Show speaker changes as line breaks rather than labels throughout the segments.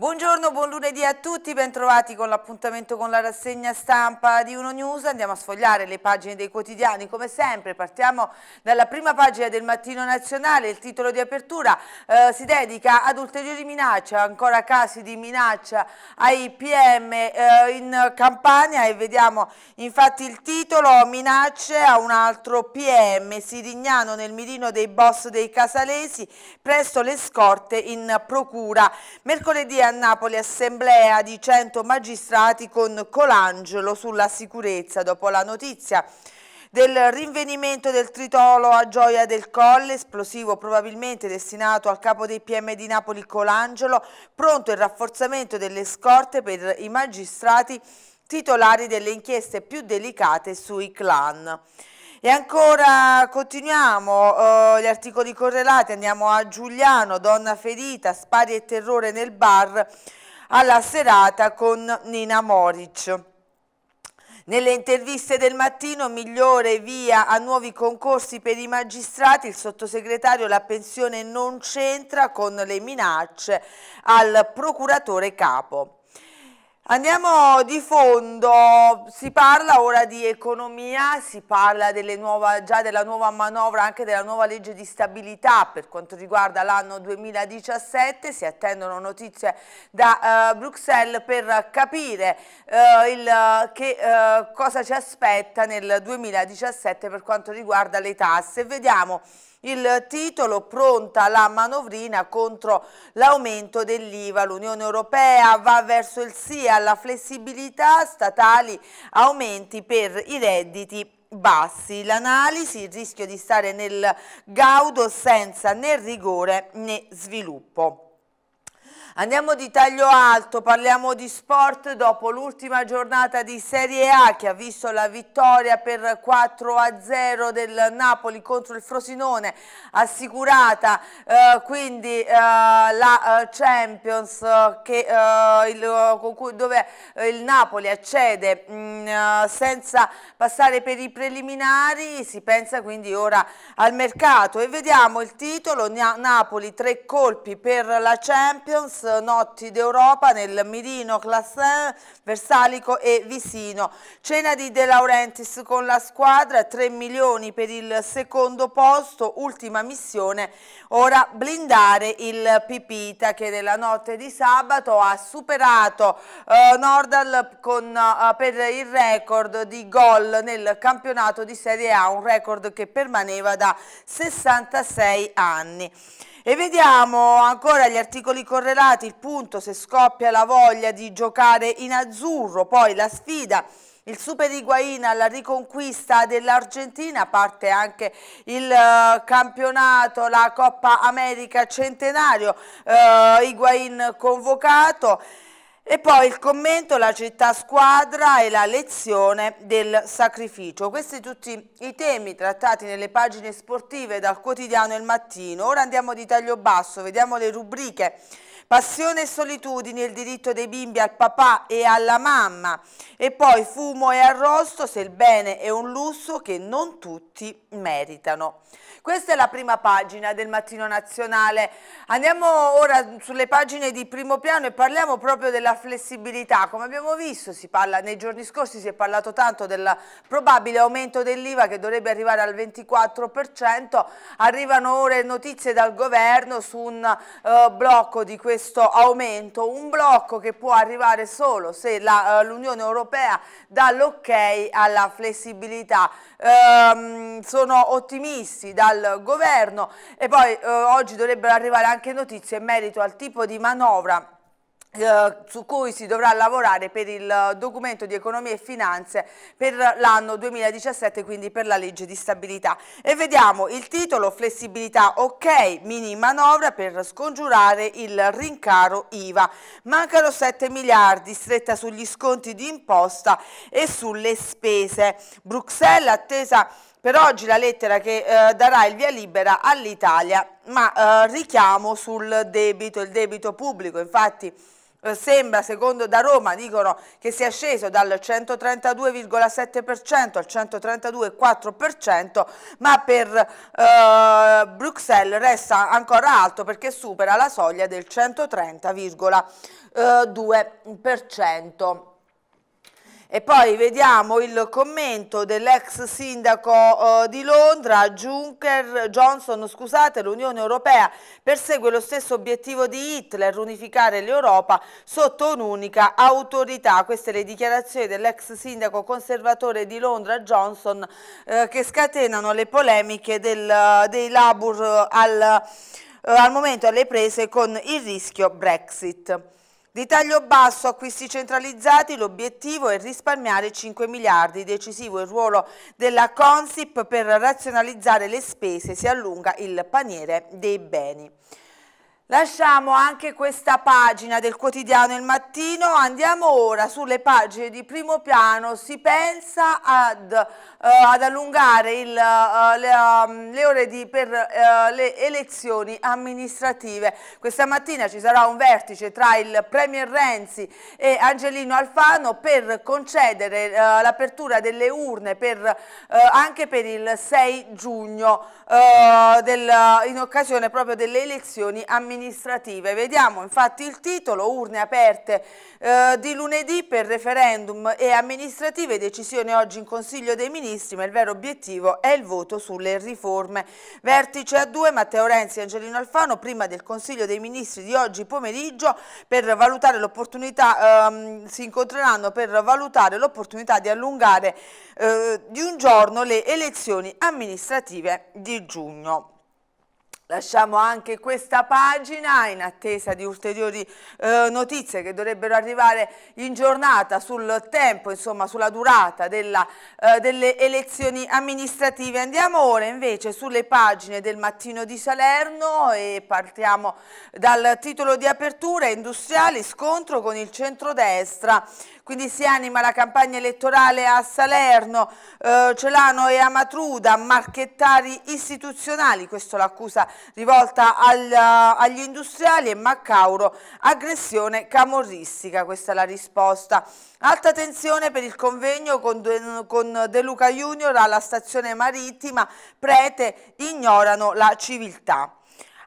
Buongiorno, buon lunedì a tutti, bentrovati con l'appuntamento con la rassegna stampa di Uno News. Andiamo a sfogliare le pagine dei quotidiani, come sempre partiamo dalla prima pagina del Mattino Nazionale, il titolo di apertura eh, si dedica ad ulteriori minacce, ancora casi di minaccia ai PM eh, in Campania e vediamo infatti il titolo minacce a un altro PM, Sirignano nel mirino dei boss dei casalesi, presto le scorte in procura. Mercoledì a a Napoli assemblea di 100 magistrati con Colangelo sulla sicurezza dopo la notizia del rinvenimento del tritolo a Gioia del Colle, esplosivo probabilmente destinato al capo dei PM di Napoli Colangelo, pronto il rafforzamento delle scorte per i magistrati titolari delle inchieste più delicate sui clan. E ancora continuiamo, eh, gli articoli correlati, andiamo a Giuliano, donna ferita, spari e terrore nel bar alla serata con Nina Moric. Nelle interviste del mattino, migliore via a nuovi concorsi per i magistrati, il sottosegretario la pensione non c'entra con le minacce al procuratore capo. Andiamo di fondo, si parla ora di economia, si parla nuova, già della nuova manovra, anche della nuova legge di stabilità per quanto riguarda l'anno 2017, si attendono notizie da uh, Bruxelles per capire uh, il, che, uh, cosa ci aspetta nel 2017 per quanto riguarda le tasse. Vediamo il titolo pronta la manovrina contro l'aumento dell'IVA. L'Unione Europea va verso il sì alla flessibilità statali aumenti per i redditi bassi. L'analisi, il rischio di stare nel gaudo senza né rigore né sviluppo. Andiamo di taglio alto, parliamo di sport dopo l'ultima giornata di Serie A che ha visto la vittoria per 4-0 del Napoli contro il Frosinone, assicurata eh, quindi eh, la eh, Champions eh, che, eh, il, cui, dove eh, il Napoli accede mh, mm, senza passare per i preliminari, si pensa quindi ora al mercato e vediamo il titolo Napoli tre colpi per la Champions notti d'Europa nel Mirino, Classin, Versalico e Visino. Cena di De Laurentiis con la squadra, 3 milioni per il secondo posto, ultima missione, ora blindare il Pipita che nella notte di sabato ha superato eh, Nordal con, eh, per il record di gol nel campionato di Serie A, un record che permaneva da 66 anni. E vediamo ancora gli articoli correlati, il punto se scoppia la voglia di giocare in azzurro, poi la sfida il Super Higuain alla riconquista dell'Argentina, parte anche il eh, campionato, la Coppa America Centenario, eh, Higuain convocato. E poi il commento, la città squadra e la lezione del sacrificio. Questi tutti i temi trattati nelle pagine sportive dal quotidiano Il Mattino. Ora andiamo di taglio basso, vediamo le rubriche. Passione e solitudine, il diritto dei bimbi al papà e alla mamma. E poi fumo e arrosto, se il bene è un lusso che non tutti meritano. Questa è la prima pagina del Mattino Nazionale. Andiamo ora sulle pagine di primo piano e parliamo proprio della flessibilità. Come abbiamo visto, parla, nei giorni scorsi si è parlato tanto del probabile aumento dell'IVA che dovrebbe arrivare al 24%. Arrivano ora notizie dal governo su un uh, blocco di questo aumento, un blocco che può arrivare solo se eh, l'Unione uh, Europea dà l'ok alla flessibilità. Um, sono ottimisti da dal governo e poi eh, oggi dovrebbero arrivare anche notizie in merito al tipo di manovra eh, su cui si dovrà lavorare per il documento di economia e finanze per l'anno 2017 quindi per la legge di stabilità e vediamo il titolo flessibilità ok mini manovra per scongiurare il rincaro IVA mancano 7 miliardi stretta sugli sconti di imposta e sulle spese Bruxelles attesa per oggi la lettera che eh, darà il via libera all'Italia, ma eh, richiamo sul debito, il debito pubblico, infatti eh, sembra, secondo da Roma, dicono che sia sceso dal 132,7% al 132,4%, ma per eh, Bruxelles resta ancora alto perché supera la soglia del 130,2%. E poi vediamo il commento dell'ex sindaco eh, di Londra, Juncker, Johnson, scusate, l'Unione Europea persegue lo stesso obiettivo di Hitler, unificare l'Europa sotto un'unica autorità. Queste le dichiarazioni dell'ex sindaco conservatore di Londra, Johnson, eh, che scatenano le polemiche del, eh, dei Labour eh, al, eh, al momento alle prese con il rischio Brexit. Di taglio basso, acquisti centralizzati, l'obiettivo è risparmiare 5 miliardi. Decisivo il ruolo della Consip per razionalizzare le spese, si allunga il paniere dei beni. Lasciamo anche questa pagina del quotidiano Il Mattino, andiamo ora sulle pagine di primo piano, si pensa ad, eh, ad allungare il, eh, le, um, le, ore di, per eh, le elezioni amministrative. Questa mattina ci sarà un vertice tra il Premier Renzi e Angelino Alfano per concedere eh, l'apertura delle urne per, eh, anche per il 6 giugno eh, del, in occasione proprio delle elezioni amministrative amministrative. Vediamo infatti il titolo, urne aperte eh, di lunedì per referendum e amministrative, decisione oggi in Consiglio dei Ministri, ma il vero obiettivo è il voto sulle riforme. Vertice a due, Matteo Renzi e Angelino Alfano, prima del Consiglio dei Ministri di oggi pomeriggio, per valutare l'opportunità, ehm, si incontreranno per valutare l'opportunità di allungare eh, di un giorno le elezioni amministrative di giugno. Lasciamo anche questa pagina in attesa di ulteriori eh, notizie che dovrebbero arrivare in giornata sul tempo, insomma sulla durata della, eh, delle elezioni amministrative. Andiamo ora invece sulle pagine del Mattino di Salerno e partiamo dal titolo di apertura industriali scontro con il centrodestra quindi si anima la campagna elettorale a Salerno, eh, Celano e Amatruda, marchettari istituzionali, questa è l'accusa rivolta al, eh, agli industriali e Maccauro, aggressione camorristica, questa è la risposta. Alta tensione per il convegno con, con De Luca Junior alla stazione marittima, prete ignorano la civiltà.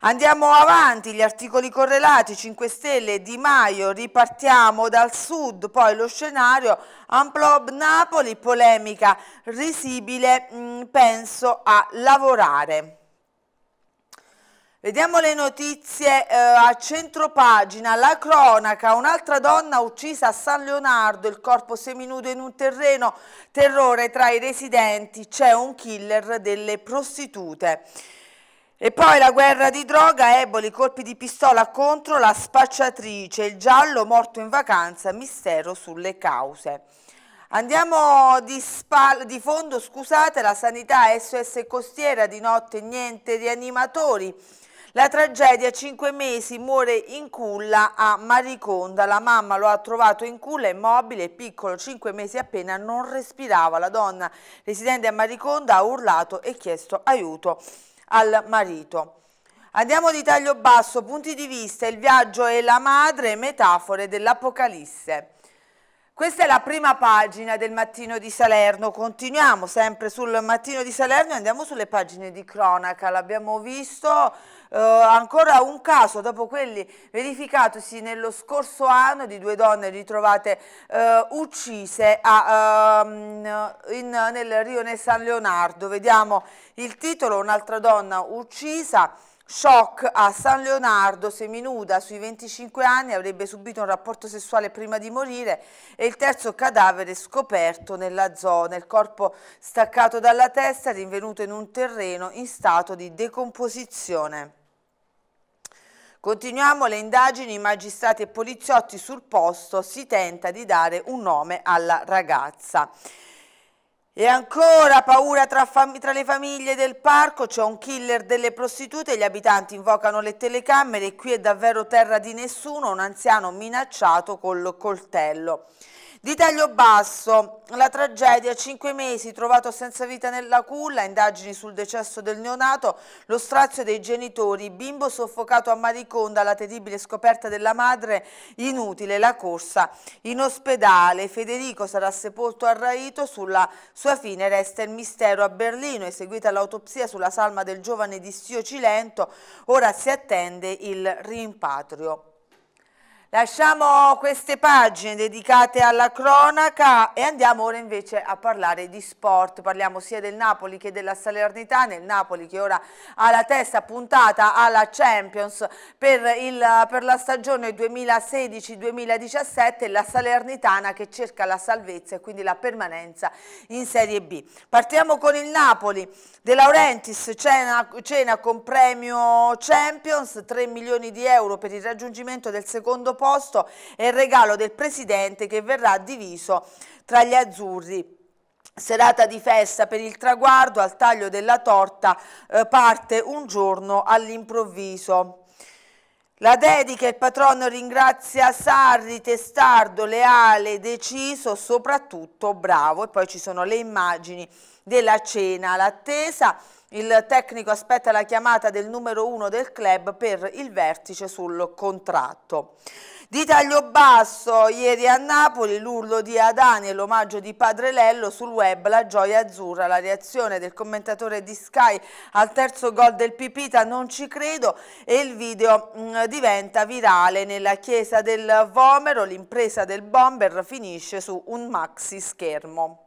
Andiamo avanti, gli articoli correlati, 5 Stelle, Di Maio, ripartiamo dal sud, poi lo scenario, Amplob Napoli, polemica risibile, mm, penso a lavorare. Vediamo le notizie eh, a centropagina, la cronaca, un'altra donna uccisa a San Leonardo, il corpo seminudo in un terreno, terrore tra i residenti, c'è un killer delle prostitute. E poi la guerra di droga, eboli, colpi di pistola contro la spacciatrice, il giallo morto in vacanza, mistero sulle cause. Andiamo di, di fondo, scusate, la sanità SOS Costiera, di notte niente rianimatori. La tragedia, 5 mesi, muore in culla a Mariconda, la mamma lo ha trovato in culla, immobile, piccolo, 5 mesi appena, non respirava. La donna residente a Mariconda ha urlato e chiesto aiuto al marito. Andiamo di taglio basso, punti di vista, il viaggio e la madre, metafore dell'Apocalisse. Questa è la prima pagina del Mattino di Salerno, continuiamo sempre sul Mattino di Salerno e andiamo sulle pagine di cronaca, l'abbiamo visto, Uh, ancora un caso dopo quelli verificatosi nello scorso anno di due donne ritrovate uh, uccise a, uh, in, nel rione San Leonardo. Vediamo il titolo, un'altra donna uccisa. Shock a San Leonardo, seminuda, sui 25 anni, avrebbe subito un rapporto sessuale prima di morire e il terzo cadavere scoperto nella zona, il corpo staccato dalla testa rinvenuto in un terreno in stato di decomposizione. Continuiamo le indagini, magistrati e poliziotti sul posto, si tenta di dare un nome alla ragazza. E ancora paura tra, tra, le famiglie del parco, c'è un killer delle prostitute, gli abitanti invocano le telecamere e qui è davvero terra di nessuno, un anziano minacciato col coltello. Di taglio basso, la tragedia, 5 mesi trovato senza vita nella culla, indagini sul decesso del neonato, lo strazio dei genitori, bimbo soffocato a Mariconda, la terribile scoperta della madre, inutile la corsa in ospedale. Federico sarà sepolto a Raito, sulla sua fine resta il mistero a Berlino, eseguita l'autopsia sulla salma del giovane di Sio Cilento, ora si attende il rimpatrio. Lasciamo queste pagine dedicate alla cronaca e andiamo ora invece a parlare di sport. Parliamo sia del Napoli che della Salernitana, il Napoli che ora ha la testa puntata alla Champions per, il, per la stagione 2016-2017 la Salernitana che cerca la salvezza e quindi la permanenza in Serie B. Partiamo con il Napoli, De Laurentiis cena, cena con premio Champions, 3 milioni di euro per il raggiungimento del secondo posto posto e il regalo del presidente che verrà diviso tra gli azzurri. Serata di festa per il traguardo, al taglio della torta eh, parte un giorno all'improvviso. La dedica il patrono ringrazia Sarri, testardo, leale, deciso, soprattutto bravo. E poi ci sono le immagini della cena, l'attesa. Il tecnico aspetta la chiamata del numero uno del club per il vertice sul contratto. Di taglio basso, ieri a Napoli l'urlo di Adani e l'omaggio di Padre Lello sul web, la gioia azzurra, la reazione del commentatore di Sky al terzo gol del Pipita, non ci credo, e il video mh, mm, diventa virale nella chiesa del Vomero, l'impresa del bomber finisce su un maxi schermo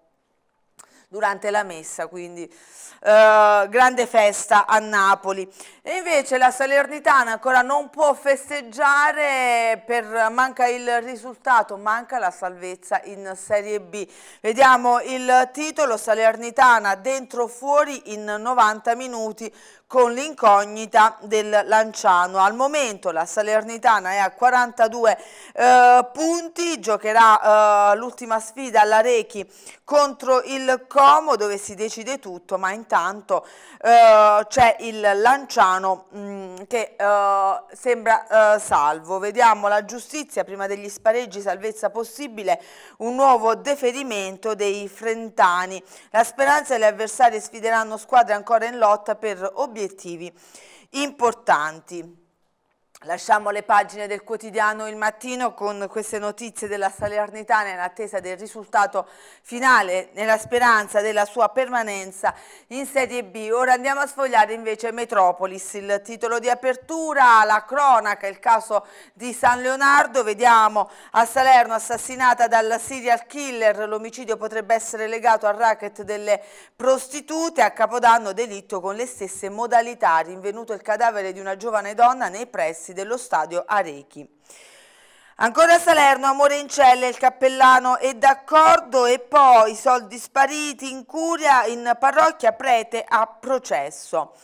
durante la messa, quindi eh, grande festa a Napoli. E invece la Salernitana ancora non può festeggiare, per, manca il risultato, manca la salvezza in Serie B. Vediamo il titolo, Salernitana dentro fuori in 90 minuti con l'incognita del Lanciano. Al momento la Salernitana è a 42 eh, punti, giocherà eh, l'ultima sfida alla Rechi contro il Como dove si decide tutto, ma intanto eh, c'è il Lanciano mh, mm, che eh, sembra eh, salvo. Vediamo la giustizia prima degli spareggi, salvezza possibile, un nuovo deferimento dei frentani. La speranza e gli avversari sfideranno squadre ancora in lotta per obiettivi obiettivi importanti. Lasciamo le pagine del quotidiano Il Mattino con queste notizie della Salernitana in attesa del risultato finale nella speranza della sua permanenza in Serie B. Ora andiamo a sfogliare invece Metropolis, il titolo di apertura, la cronaca, il caso di San Leonardo. Vediamo a Salerno assassinata dal serial killer, l'omicidio potrebbe essere legato al racket delle prostitute, a Capodanno delitto con le stesse modalità, rinvenuto il cadavere di una giovane donna nei pressi dello stadio Arechi. Ancora Salerno, amore in cella, il cappellano è d'accordo e poi soldi spariti in curia in parrocchia prete a processo.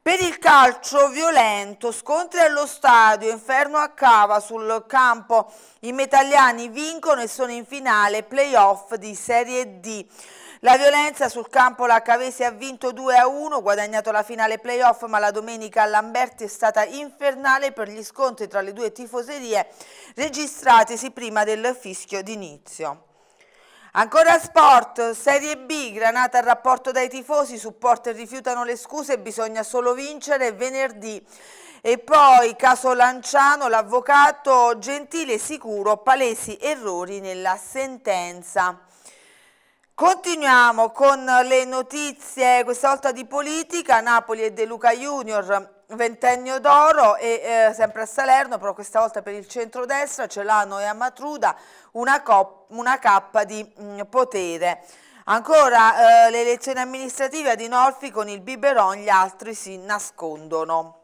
Per il calcio violento, scontri allo stadio, inferno a cava sul campo, i metalliani vincono e sono in finale playoff di Serie D. La violenza sul campo la Cavesi ha vinto 2 a 1, guadagnato la finale playoff, ma la domenica a Lamberti è stata infernale per gli scontri tra le due tifoserie registratesi prima del fischio d'inizio. Ancora sport, Serie B, granata al rapporto dai tifosi, supporter rifiutano le scuse, bisogna solo vincere venerdì. E poi caso Lanciano, l'avvocato Gentile sicuro, palesi errori nella sentenza. Continuiamo con le notizie, questa volta di politica, Napoli e De Luca Junior, ventennio d'oro e eh, sempre a Salerno, però questa volta per il centrodestra, Celano e Amatruda, una, una cappa di mh, mm, potere. Ancora eh, le elezioni amministrative ad Inolfi con il biberon, gli altri si nascondono.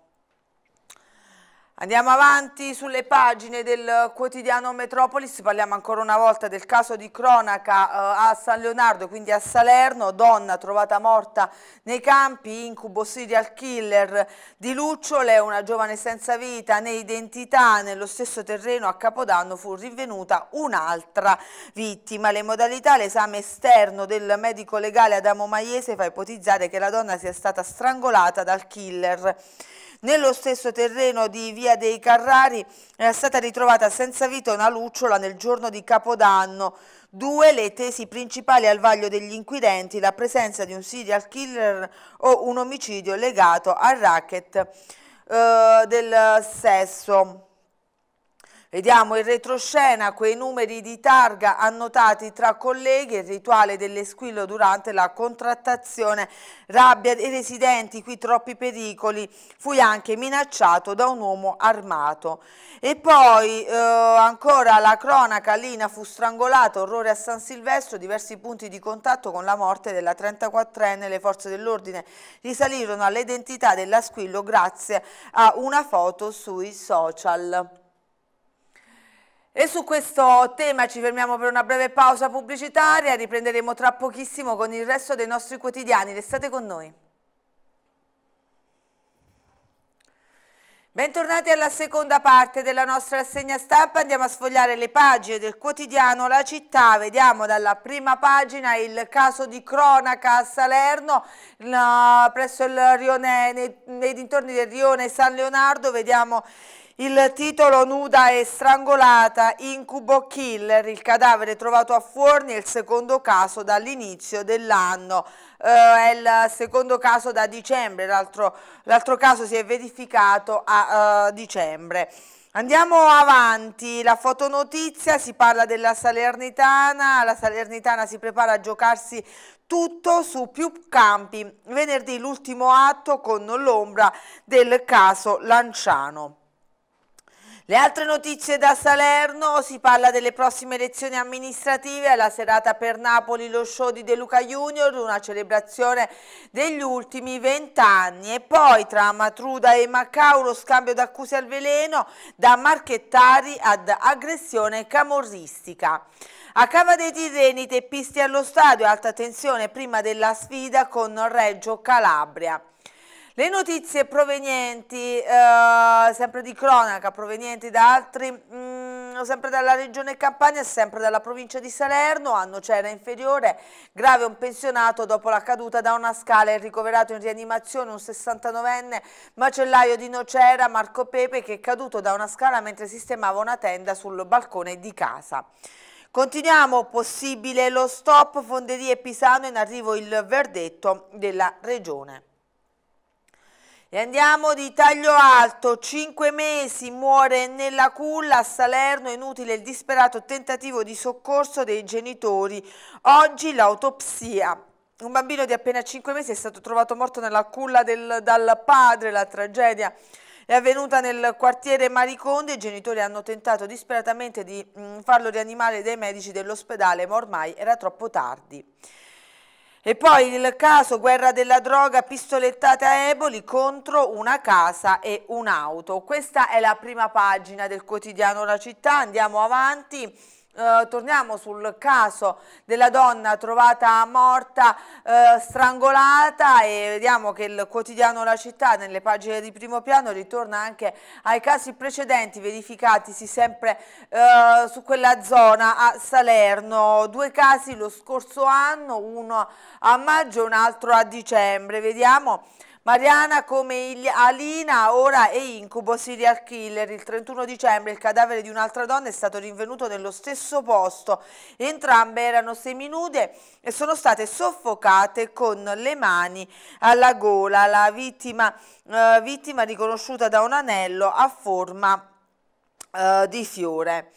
Andiamo avanti sulle pagine del quotidiano Metropolis, parliamo ancora una volta del caso di cronaca eh, a San Leonardo, quindi a Salerno, donna trovata morta nei campi, incubo serial killer di Lucciole, una giovane senza vita né identità, nello stesso terreno a Capodanno fu rinvenuta un'altra vittima. Le modalità, l'esame esterno del medico legale Adamo Maiese fa ipotizzare che la donna sia stata strangolata dal killer. Nello stesso terreno di Via dei Carrari è stata ritrovata senza vita una lucciola nel giorno di Capodanno. Due le tesi principali al vaglio degli inquirenti, la presenza di un serial killer o un omicidio legato al racket eh, del sesso. Vediamo in retroscena quei numeri di targa annotati tra colleghi il rituale dell'esquillo durante la contrattazione. Rabbia dei residenti, qui troppi pericoli, fui anche minacciato da un uomo armato. E poi eh, ancora la cronaca, Lina fu strangolata, orrore a San Silvestro, diversi punti di contatto con la morte della 34enne, le forze dell'ordine risalirono all'identità dell'asquillo grazie a una foto sui social. E su questo tema ci fermiamo per una breve pausa pubblicitaria, riprenderemo tra pochissimo con il resto dei nostri quotidiani, restate con noi. Bentornati alla seconda parte della nostra rassegna stampa, andiamo a sfogliare le pagine del quotidiano La Città, vediamo dalla prima pagina il caso di cronaca a Salerno, presso il rione, nei, nei dintorni del rione San Leonardo, vediamo il titolo Nuda e strangolata, incubo killer, il cadavere trovato a Forni è il secondo caso dall'inizio dell'anno. Eh, è il secondo caso da dicembre, l'altro caso si è verificato a eh, dicembre. Andiamo avanti, la fotonotizia, si parla della Salernitana, la Salernitana si prepara a giocarsi tutto su più campi, venerdì l'ultimo atto con l'ombra del caso Lanciano. Le altre notizie da Salerno, si parla delle prossime elezioni amministrative, alla serata per Napoli lo show di De Luca Junior, una celebrazione degli ultimi vent'anni e poi tra Matruda e Macau lo scambio d'accuse al veleno da marchettari ad aggressione camorristica. A Cava dei Tirreni, teppisti allo stadio, alta tensione prima della sfida con Reggio Calabria. Le notizie provenienti, eh, sempre di cronaca, provenienti da altri... Mm, sempre dalla regione Campania e sempre dalla provincia di Salerno, anno cena inferiore, grave un pensionato dopo la caduta da una scala e ricoverato in rianimazione un 69enne macellaio di Nocera Marco Pepe che è caduto da una scala mentre sistemava una tenda sul balcone di casa. Continuiamo, possibile lo stop, Fonderie Pisano in arrivo il verdetto della regione. E andiamo di taglio alto, cinque mesi muore nella culla a Salerno, inutile il disperato tentativo di soccorso dei genitori, oggi l'autopsia. Un bambino di appena cinque mesi è stato trovato morto nella culla del, dal padre, la tragedia è avvenuta nel quartiere Mariconde, i genitori hanno tentato disperatamente di mm, farlo rianimare dai medici dell'ospedale ma ormai era troppo tardi. E poi il caso guerra della droga, pistolettate a Eboli contro una casa e un'auto. Questa è la prima pagina del quotidiano La Città, andiamo avanti. Eh, torniamo sul caso della donna trovata morta, eh, strangolata e vediamo che il quotidiano La Città nelle pagine di primo piano ritorna anche ai casi precedenti verificatisi sempre eh, su quella zona a Salerno. Due casi lo scorso anno, uno a maggio e un altro a dicembre. Vediamo Mariana come Alina, ora è Incubo, serial killer. Il 31 dicembre il cadavere di un'altra donna è stato rinvenuto nello stesso posto. Entrambe erano seminude e sono state soffocate con le mani alla gola. La vittima, eh, vittima riconosciuta da un anello a forma eh, di fiore.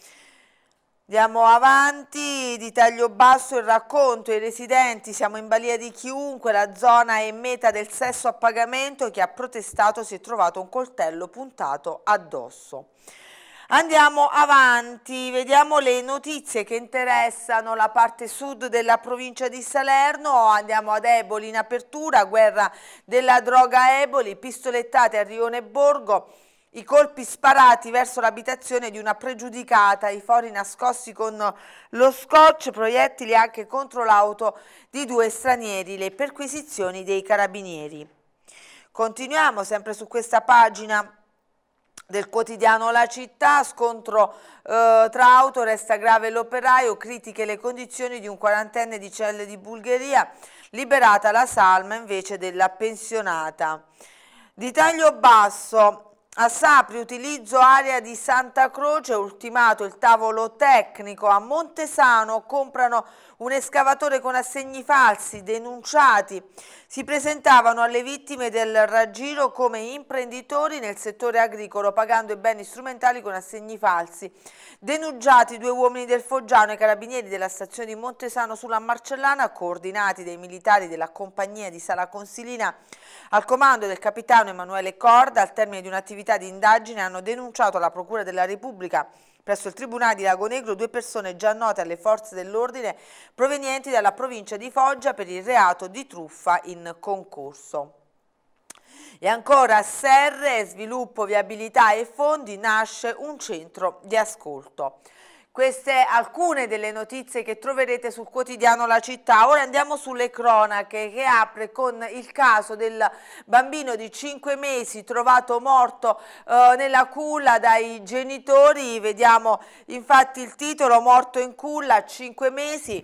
Andiamo avanti, di taglio basso il racconto, i residenti, siamo in balia di chiunque, la zona è meta del sesso a pagamento, chi ha protestato si è trovato un coltello puntato addosso. Andiamo avanti, vediamo le notizie che interessano la parte sud della provincia di Salerno, andiamo ad Eboli in apertura, guerra della droga Eboli, pistolettate a Rione Borgo, i colpi sparati verso l'abitazione di una pregiudicata, i fori nascosti con lo scotch, proiettili anche contro l'auto di due stranieri, le perquisizioni dei carabinieri. Continuiamo sempre su questa pagina del quotidiano La Città, scontro eh, tra auto, resta grave l'operaio, critiche le condizioni di un quarantenne di celle di Bulgaria, liberata la salma invece della pensionata. Di taglio basso, a Sapri utilizzo area di Santa Croce, ultimato il tavolo tecnico. A Montesano comprano un escavatore con assegni falsi, denunciati. Si presentavano alle vittime del raggiro come imprenditori nel settore agricolo, pagando i beni strumentali con assegni falsi. Denunciati due uomini del Foggiano e carabinieri della stazione di Montesano sulla Marcellana, coordinati dai militari della compagnia di Sala Consilina, al comando del capitano Emanuele Corda, al termine di un'attività unità di indagine hanno denunciato alla Procura della Repubblica presso il Tribunale di Lago Negro due persone già note alle forze dell'ordine provenienti dalla provincia di Foggia per il reato di truffa in concorso. E ancora a Serre, sviluppo, viabilità e fondi nasce un centro di ascolto. Queste alcune delle notizie che troverete sul quotidiano La Città. Ora andiamo sulle cronache che apre con il caso del bambino di 5 mesi trovato morto eh, nella culla dai genitori. Vediamo infatti il titolo Morto in culla, 5 mesi,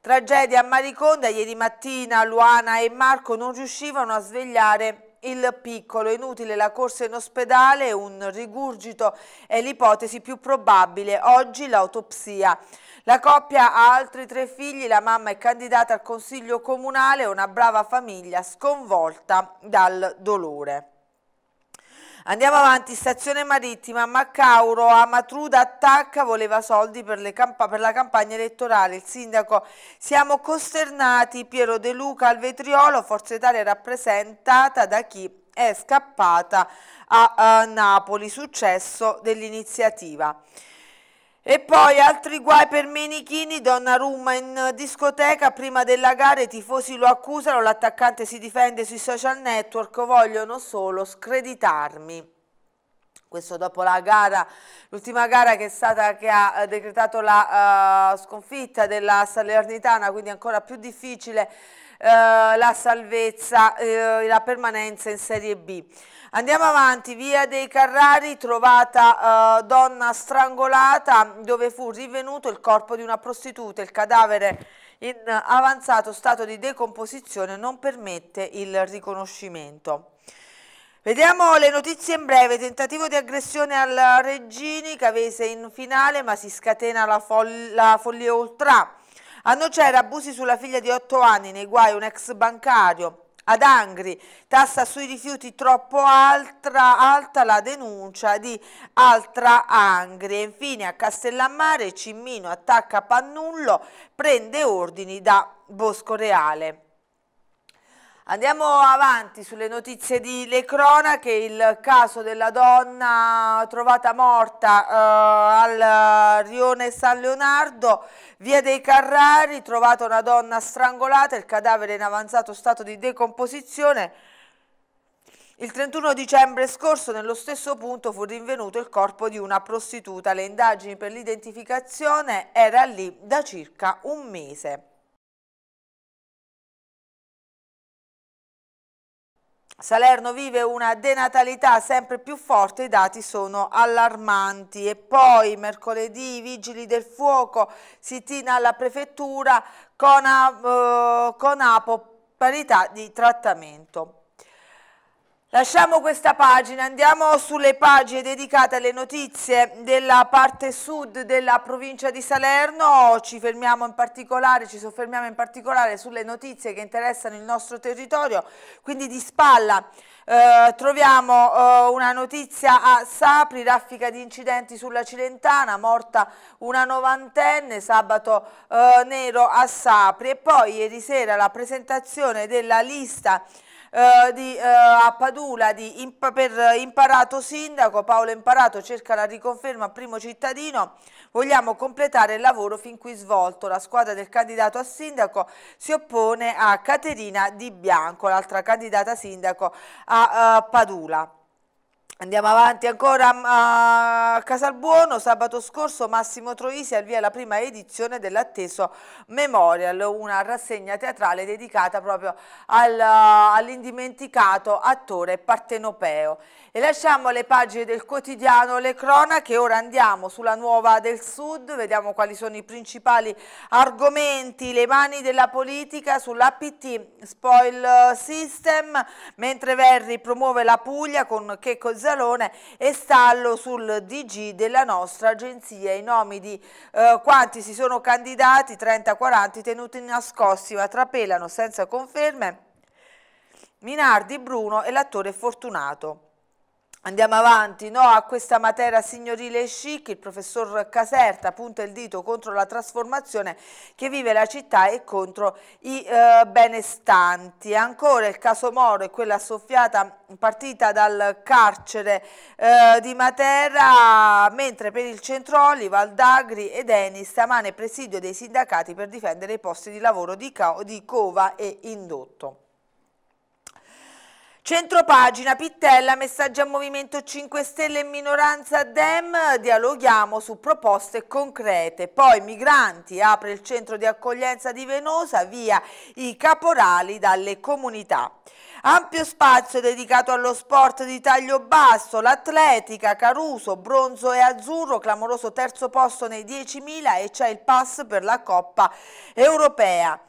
Tragedia a Mariconda, ieri mattina Luana e Marco non riuscivano a svegliare il piccolo, inutile la corsa in ospedale, un rigurgito è l'ipotesi più probabile, oggi l'autopsia. La coppia ha altri tre figli, la mamma è candidata al consiglio comunale, una brava famiglia sconvolta dal dolore. Andiamo avanti, stazione marittima, Macauro, Amatruda attacca, voleva soldi per, per, la campagna elettorale, il sindaco siamo costernati, Piero De Luca al vetriolo, Forza Italia rappresentata da chi è scappata a, a eh, Napoli, successo dell'iniziativa. E poi altri guai per Menichini, donna Donnarumma in eh, discoteca, prima della gara i tifosi lo accusano, l'attaccante si difende sui social network, vogliono solo screditarmi. Questo dopo la gara, l'ultima gara che, è stata, che, ha eh, decretato la uh, sconfitta della Salernitana, quindi ancora più difficile eh, la salvezza, eh, la permanenza in Serie B. Andiamo avanti, via dei Carrari, trovata uh, donna strangolata dove fu rinvenuto il corpo di una prostituta. Il cadavere in avanzato stato di decomposizione non permette il riconoscimento. Vediamo le notizie in breve, tentativo di aggressione al Regini, Cavese in finale ma si scatena la, fo la follia oltrà. A Nocera abusi sulla figlia di 8 anni, nei guai un ex bancario. Ad Angri, tassa sui rifiuti troppo alta, alta la denuncia di Altra Angri. E infine a Castellammare Cimmino attacca Pannullo, prende ordini da Bosco Reale. Andiamo avanti sulle notizie di Le Cronache, il caso della donna trovata morta eh, al rione San Leonardo, via dei Carrari, trovata una donna strangolata, il cadavere in avanzato stato di decomposizione. Il 31 dicembre scorso nello stesso punto fu rinvenuto il corpo di una prostituta. Le indagini per l'identificazione erano lì da circa un mese. Salerno vive una denatalità sempre più forte, i dati sono allarmanti e poi mercoledì i vigili del fuoco sitina alla prefettura con, eh, con apo parità di trattamento. Lasciamo questa pagina, andiamo sulle pagine dedicate alle notizie della parte sud della provincia di Salerno, ci fermiamo in particolare, ci soffermiamo in particolare sulle notizie che interessano il nostro territorio, quindi di spalla eh, troviamo eh, una notizia a Sapri, raffica di incidenti sulla Cilentana, morta una novantenne, sabato eh, nero a Sapri e poi ieri sera la presentazione della lista eh, di, eh, a Padula di imp per imparato sindaco, Paolo Imparato cerca la riconferma a primo cittadino, vogliamo completare il lavoro fin qui svolto, la squadra del candidato a sindaco si oppone a Caterina Di Bianco, l'altra candidata sindaco a eh, Padula. Andiamo avanti ancora mm, a Casalbuono, sabato scorso Massimo Troisi avvia la prima edizione dell'atteso Memorial, una rassegna teatrale dedicata proprio al, eh, all'indimenticato attore partenopeo. E lasciamo le pagine del quotidiano Le Cronache, ora andiamo sulla Nuova del Sud, vediamo quali sono i principali argomenti, le mani della politica sull'APT Spoil System, mentre Verri promuove la Puglia con che cos'è Zalone e Stallo sul DG della nostra agenzia. I nomi di eh, quanti si sono candidati, 30-40, tenuti nascosti ma trapelano senza conferme, Minardi, Bruno e l'attore Fortunato. Andiamo avanti no? a questa materia signorile e chic, il professor Caserta punta il dito contro la trasformazione che vive la città e contro i eh, benestanti. Ancora il caso Moro e quella soffiata partita dal carcere eh, di Matera, mentre per il Centroli, Valdagri ed Eni stamane presidio dei sindacati per difendere i posti di lavoro di, di Cova e Indotto. Centropagina, Pittella, messaggi a Movimento 5 Stelle e minoranza Dem, dialoghiamo su proposte concrete. Poi migranti, apre il centro di accoglienza di Venosa, via i caporali dalle comunità. Ampio spazio dedicato allo sport di taglio basso, l'atletica, Caruso, bronzo e azzurro, clamoroso terzo posto nei 10.000 e c'è il pass per la Coppa Europea.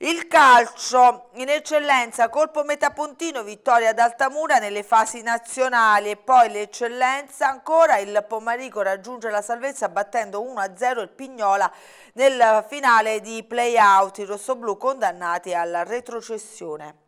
Il calcio in eccellenza, colpo metapuntino, vittoria ad Altamura nelle fasi nazionali e poi l'eccellenza ancora, il Pomarico raggiunge la salvezza battendo 1-0 il Pignola nel finale di play-out, i rossoblù condannati alla retrocessione.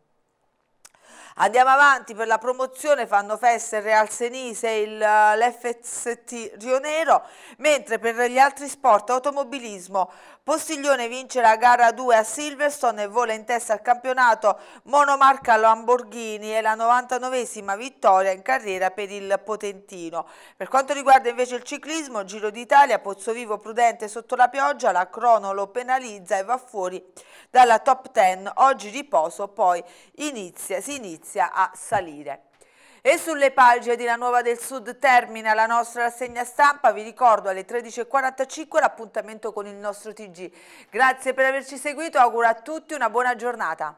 Andiamo avanti per la promozione, fanno festa il Real Senise, e eh, l'FST Rionero, mentre per gli altri sport automobilismo Postiglione vince la gara 2 a Silverstone e vola in testa al campionato monomarca Lamborghini e la 99esima vittoria in carriera per il Potentino. Per quanto riguarda invece il ciclismo, Giro d'Italia, Pozzovivo prudente sotto la pioggia, la crono lo penalizza e va fuori dalla top 10, oggi riposo, poi inizia, si inizia inizia a salire. E sulle pagine di La Nuova del Sud termina la nostra rassegna stampa. Vi ricordo alle 13.45 l'appuntamento con il nostro TG. Grazie per averci seguito, auguro a tutti una buona giornata.